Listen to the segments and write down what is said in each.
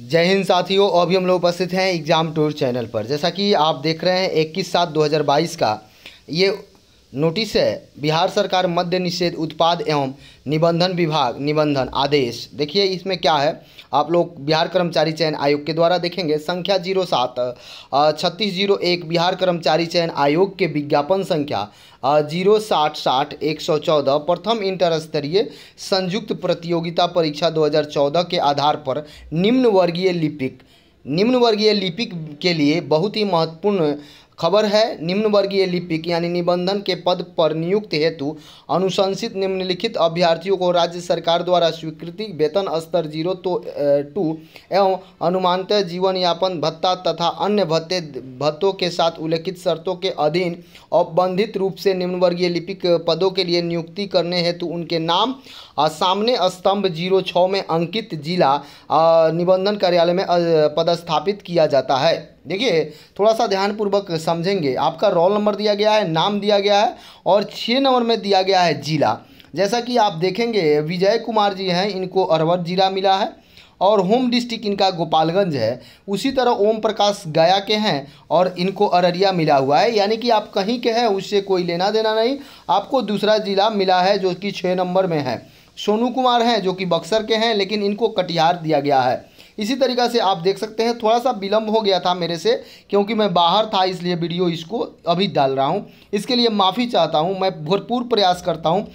जय हिंद साथियों अभी हम लोग उपस्थित हैं एग्ज़ाम टूर चैनल पर जैसा कि आप देख रहे हैं 21 सात 2022 का ये नोटिस है बिहार सरकार मद्य निषेध उत्पाद एवं निबंधन विभाग निबंधन आदेश देखिए इसमें क्या है आप लोग बिहार कर्मचारी चयन आयोग के द्वारा देखेंगे संख्या जीरो सात छत्तीस जीरो एक बिहार कर्मचारी चयन आयोग के विज्ञापन संख्या जीरो साठ साठ एक सौ चौदह प्रथम इंटर स्तरीय संयुक्त प्रतियोगिता परीक्षा दो के आधार पर निम्न वर्गीय लिपिक निम्न वर्गीय लिपिक के लिए बहुत ही महत्वपूर्ण खबर है निम्नवर्गीय लिपिक यानी निबंधन के पद पर नियुक्त हेतु अनुशंसित निम्नलिखित अभ्यर्थियों को राज्य सरकार द्वारा स्वीकृति वेतन स्तर जीरो तो टू एवं अनुमानत जीवन यापन भत्ता तथा अन्य भत्ते भत्तों के साथ उल्लेखित शर्तों के अधीन औपबंधित रूप से निम्नवर्गीय लिपिक पदों के लिए नियुक्ति करने हेतु उनके नाम सामने स्तंभ जीरो छः में अंकित जिला निबंधन कार्यालय में पदस्थापित किया जाता है देखिए थोड़ा सा ध्यानपूर्वक समझेंगे आपका रोल नंबर दिया गया है नाम दिया गया है और छः नंबर में दिया गया है जिला जैसा कि आप देखेंगे विजय कुमार जी हैं इनको अरवल जिला मिला है और होम डिस्ट्रिक्ट इनका गोपालगंज है उसी तरह ओम प्रकाश गया के हैं और इनको अररिया मिला हुआ है यानी कि आप कहीं के हैं उससे कोई लेना देना नहीं आपको दूसरा ज़िला मिला है जो कि छः नंबर में है सोनू कुमार हैं जो कि बक्सर के हैं लेकिन इनको कटिहार दिया गया है इसी तरीक़ा से आप देख सकते हैं थोड़ा सा विलम्ब हो गया था मेरे से क्योंकि मैं बाहर था इसलिए वीडियो इसको अभी डाल रहा हूँ इसके लिए माफ़ी चाहता हूँ मैं भरपूर प्रयास करता हूँ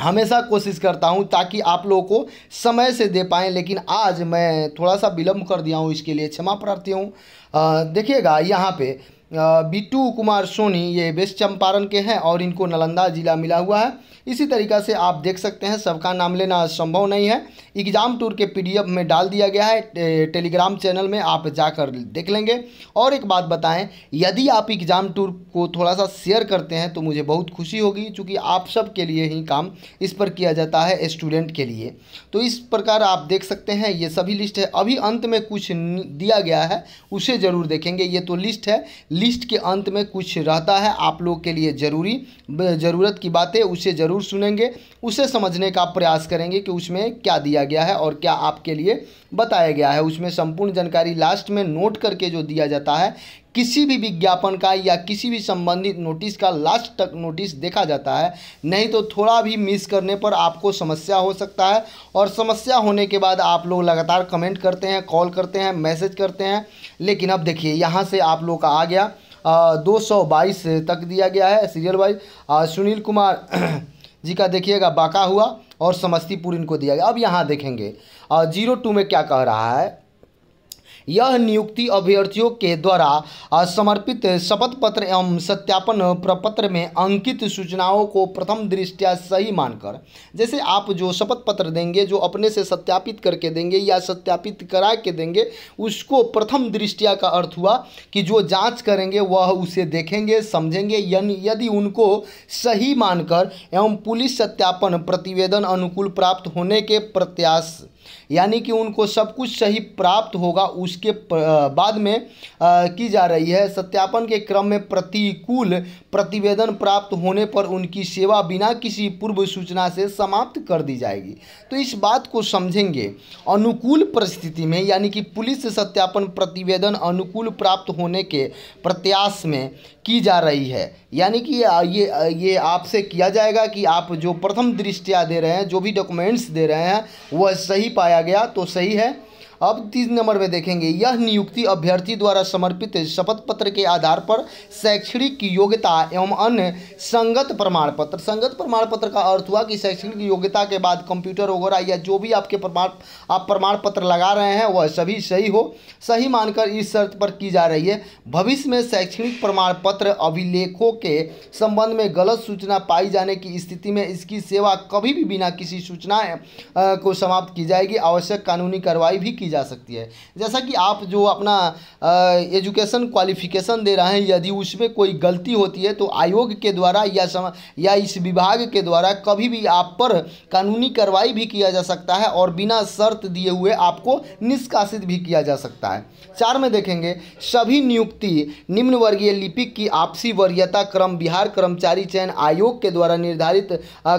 हमेशा कोशिश करता हूं ताकि आप लोगों को समय से दे पाएँ लेकिन आज मैं थोड़ा सा विलम्ब कर दिया हूं इसके लिए क्षमा प्रार्थी हूं देखिएगा यहाँ पे बीटू कुमार सोनी ये वेस्ट चंपारण के हैं और इनको नालंदा जिला मिला हुआ है इसी तरीका से आप देख सकते हैं सबका नाम लेना संभव नहीं है एग्ज़ाम टूर के पीडीएफ में डाल दिया गया है टे, टेलीग्राम चैनल में आप जाकर देख लेंगे और एक बात बताएं यदि आप एग्ज़ाम टूर को थोड़ा सा शेयर करते हैं तो मुझे बहुत खुशी होगी चूँकि आप सब के लिए ही काम इस पर किया जाता है स्टूडेंट के लिए तो इस प्रकार आप देख सकते हैं ये सभी लिस्ट है अभी अंत में कुछ दिया गया है उसे ज़रूर देखेंगे ये तो लिस्ट है लिस्ट के अंत में कुछ रहता है आप लोग के लिए ज़रूरी ज़रूरत की बातें उसे ज़रूर सुनेंगे उसे समझने का प्रयास करेंगे कि उसमें क्या दिया गया है और क्या आपके लिए बताया गया है उसमें संपूर्ण जानकारी लास्ट में नोट करके जो दिया जाता है किसी भी विज्ञापन का या किसी भी संबंधित नोटिस का लास्ट तक नोटिस देखा जाता है नहीं तो थोड़ा भी मिस करने पर आपको समस्या हो सकता है और समस्या होने के बाद आप लोग लगातार कमेंट करते हैं कॉल करते हैं मैसेज करते हैं लेकिन अब देखिए यहाँ से आप लोग का आ गया दो सौ बाईस तक दिया गया है सीरियल वाइज सुनील कुमार जी का देखिएगा बाका हुआ और समस्तीपुर इनको दिया गया अब यहाँ देखेंगे जीरो टू में क्या कह रहा है यह नियुक्ति अभ्यर्थियों के द्वारा समर्पित शपथ पत्र एवं सत्यापन प्रपत्र में अंकित सूचनाओं को प्रथम दृष्टया सही मानकर जैसे आप जो शपथ पत्र देंगे जो अपने से सत्यापित करके देंगे या सत्यापित करा के देंगे उसको प्रथम दृष्टिया का अर्थ हुआ कि जो जांच करेंगे वह उसे देखेंगे समझेंगे यदि उनको सही मानकर एवं पुलिस सत्यापन प्रतिवेदन अनुकूल प्राप्त होने के प्रत्याश यानी कि उनको सब कुछ सही प्राप्त होगा उसके बाद में आ, की जा रही है सत्यापन के क्रम में प्रतिकूल प्रतिवेदन प्राप्त होने पर उनकी सेवा बिना किसी पूर्व सूचना से समाप्त कर दी जाएगी तो इस बात को समझेंगे अनुकूल परिस्थिति में यानी कि पुलिस सत्यापन प्रतिवेदन अनुकूल प्राप्त होने के प्रत्याश में की जा रही है यानी कि ये ये आपसे किया जाएगा कि आप जो प्रथम दृष्टिया दे रहे हैं जो भी डॉक्यूमेंट्स दे रहे हैं वह सही पाया गया तो सही है अब तीन नंबर में देखेंगे यह नियुक्ति अभ्यर्थी द्वारा समर्पित शपथ पत्र के आधार पर शैक्षणिक योग्यता एवं अन्य संगत प्रमाण पत्र संगत प्रमाण पत्र का अर्थ हुआ कि शैक्षणिक योग्यता के बाद कंप्यूटर वगैरह या जो भी आपके प्रमाण आप प्रमाण पत्र लगा रहे हैं वह सभी सही हो सही मानकर इस शर्त पर की जा रही है भविष्य में शैक्षणिक प्रमाण पत्र अभिलेखों के संबंध में गलत सूचना पाई जाने की स्थिति में इसकी सेवा कभी भी बिना किसी सूचना को समाप्त की जाएगी आवश्यक कानूनी कार्रवाई भी की की जा सकती है जैसा कि आप जो अपना एजुकेशन क्वालिफिकेशन दे रहे हैं यदि उसमें कोई गलती होती है तो आयोग के द्वारा या सम या इस विभाग के द्वारा कभी भी आप पर कानूनी कार्रवाई भी किया जा सकता है और बिना शर्त दिए हुए आपको निष्कासित भी किया जा सकता है चार में देखेंगे सभी नियुक्ति निम्न वर्गीय लिपिक की आपसी वरीयता क्रम बिहार कर्मचारी चयन आयोग के द्वारा निर्धारित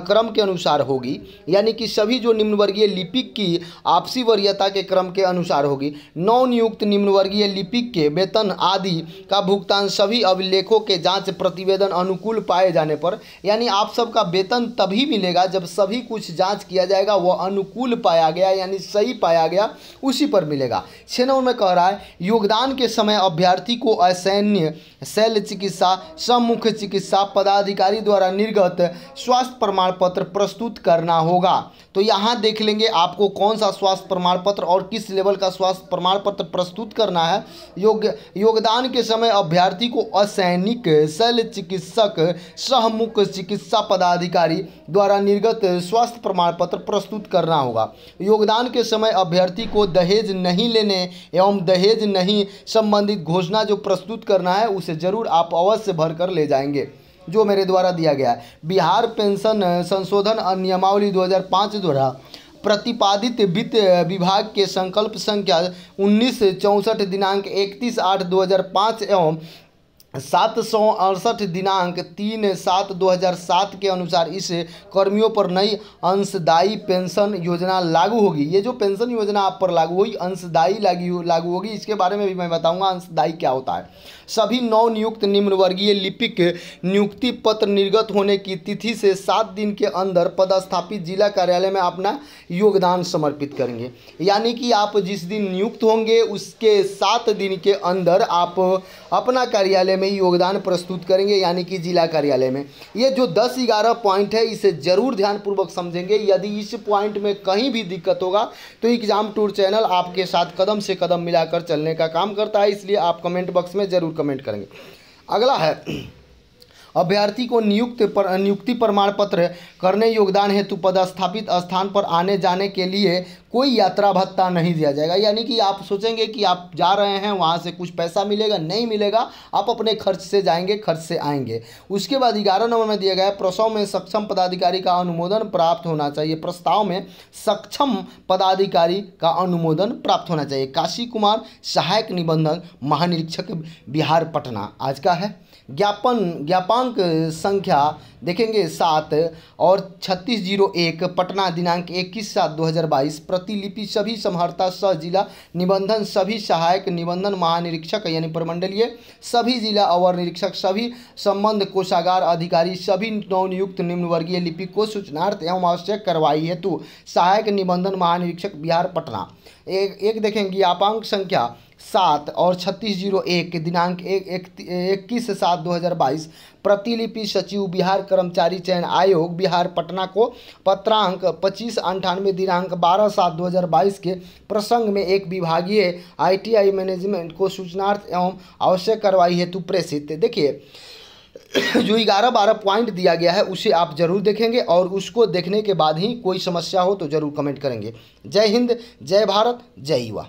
क्रम के अनुसार होगी यानी कि सभी जो निम्न वर्गीय लिपिक की आपसी वरीयता के क्रम के अनुसार होगी नवनियुक्त निम्नवर्गीय लिपिक के वेतन आदि का भुगतान सभी अभिलेखों के जांच प्रतिवेदन अनुकूल पाए जाने पर यानी आप सबका वेतन तभी मिलेगा जब सभी कुछ जांच किया जाएगा वह अनुकूल पाया गया यानी सही पाया गया उसी पर मिलेगा छः नंबर में कह रहा है योगदान के समय अभ्यर्थी को असैन्य शैल चिकित्सा सम्मुख चिकित्सा पदाधिकारी द्वारा निर्गत स्वास्थ्य प्रमाण पत्र प्रस्तुत करना होगा तो यहाँ देख लेंगे आपको कौन सा स्वास्थ्य प्रमाण पत्र और किस लेवल का स्वास्थ्य प्रमाण पत्र प्रस्तुत करना है योग योगदान के समय अभ्यर्थी को असैनिक शैल चिकित्सक सहमुख चिकित्सा पदाधिकारी द्वारा निर्गत स्वास्थ्य प्रमाण पत्र प्रस्तुत करना होगा योगदान के समय अभ्यर्थी को दहेज नहीं लेने एवं दहेज नहीं संबंधित घोषणा जो प्रस्तुत करना है उसे जरूर आप अवश्य भर कर ले जाएंगे जो मेरे द्वारा दिया गया है बिहार पेंशन संशोधन नियमावली 2005 द्वारा प्रतिपादित वित्त विभाग के संकल्प संख्या उन्नीस चौंसठ दिनांक इकतीस आठ 2005 एवं सात सौ अड़सठ दिनांक तीन सात दो हज़ार सात के अनुसार इस कर्मियों पर नई अंशदायी पेंशन योजना लागू होगी ये जो पेंशन योजना आप पर लागू हुई अंशदायी लागू लागू होगी इसके बारे में भी मैं बताऊंगा अंशदायी क्या होता है सभी नौ नियुक्त निम्नवर्गीय लिपिक नियुक्ति पत्र निर्गत होने की तिथि से सात दिन के अंदर पदस्थापित जिला कार्यालय में अपना योगदान समर्पित करेंगे यानी कि आप जिस दिन नियुक्त होंगे उसके सात दिन के अंदर आप अपना कार्यालय में में योगदान प्रस्तुत करेंगे यानी कि जिला कार्यालय में ये जो दस ग्यारह पॉइंट है इसे जरूर ध्यानपूर्वक समझेंगे यदि इस पॉइंट में कहीं भी दिक्कत होगा तो एग्जाम टूर चैनल आपके साथ कदम से कदम मिलाकर चलने का काम करता है इसलिए आप कमेंट बॉक्स में ज़रूर कमेंट करेंगे अगला है अभ्यर्थी को नियुक्त पर नियुक्ति प्रमाण पत्र करने योगदान हेतु पदस्थापित स्थान पर आने जाने के लिए कोई यात्रा भत्ता नहीं दिया जाएगा यानी कि आप सोचेंगे कि आप जा रहे हैं वहाँ से कुछ पैसा मिलेगा नहीं मिलेगा आप अपने खर्च से जाएंगे खर्च से आएंगे उसके बाद ग्यारह नंबर में दिया गया प्रसव में सक्षम पदाधिकारी का अनुमोदन प्राप्त होना चाहिए प्रस्ताव में सक्षम पदाधिकारी का अनुमोदन प्राप्त होना चाहिए काशी कुमार सहायक निबंधक महानिरीक्षक बिहार पटना आज का है ज्ञापन ज्ञापन पूर्णांक संख्या देखेंगे सात और छत्तीस जीरो एक पटना दिनांक इक्कीस सात दो हज़ार बाईस प्रतिलिपि सभी समहर्ता स जिला निबंधन सभी सहायक निबंधन महानिरीक्षक यानी प्रमंडलीय सभी जिला अवर निरीक्षक सभी संबंध कोषागार अधिकारी सभी नवनियुक्त निम्नवर्गीय लिपि को सूचनार्थ एवं आवश्यक कार्रवाई हेतु सहायक निबंधन महानिरीक्षक बिहार पटना एक एक देखेंगे आपांक संख्या सात और छत्तीस जीरो एक दिनांक एक इक्कीस सात दो हज़ार बाईस प्रतिलिपि सचिव बिहार कर्मचारी चयन आयोग बिहार पटना को पत्रांक पच्चीस अंठानवे दिनांक बारह सात दो हज़ार बाईस के प्रसंग में एक विभागीय आईटीआई मैनेजमेंट को सूचनार्थ एवं आवश्यक कार्रवाई हेतु प्रेषित देखिए जो ग्यारह बारह पॉइंट दिया गया है उसे आप जरूर देखेंगे और उसको देखने के बाद ही कोई समस्या हो तो जरूर कमेंट करेंगे जय हिंद जय भारत जय युवा